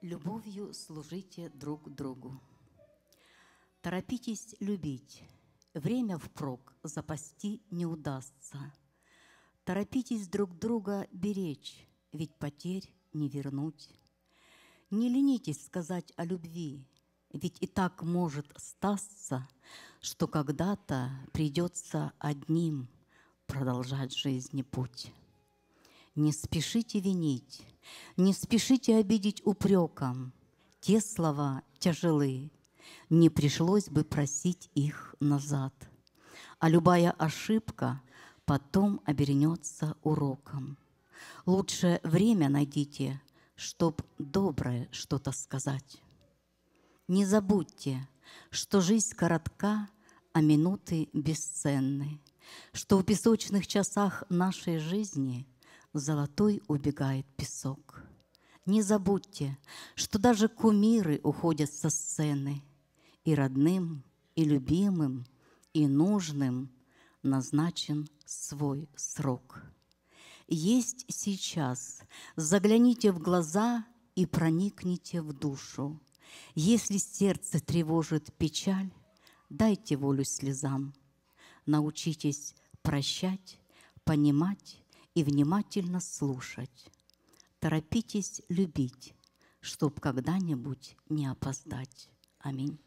Любовью служите друг другу. Торопитесь любить, время впрок запасти не удастся. Торопитесь друг друга беречь, ведь потерь не вернуть. Не ленитесь сказать о любви, ведь и так может статься, что когда-то придется одним продолжать жизни путь. Не спешите винить, не спешите обидеть упреком. Те слова тяжелые. Не пришлось бы просить их назад. А любая ошибка потом обернется уроком. Лучше время найдите, чтоб доброе что-то сказать. Не забудьте, что жизнь коротка, а минуты бесценны, что в песочных часах нашей жизни – золотой убегает песок. Не забудьте, что даже кумиры уходят со сцены, и родным, и любимым, и нужным назначен свой срок. Есть сейчас, загляните в глаза и проникните в душу. Если сердце тревожит печаль, дайте волю слезам. Научитесь прощать, понимать и внимательно слушать. Торопитесь любить, чтоб когда-нибудь не опоздать. Аминь.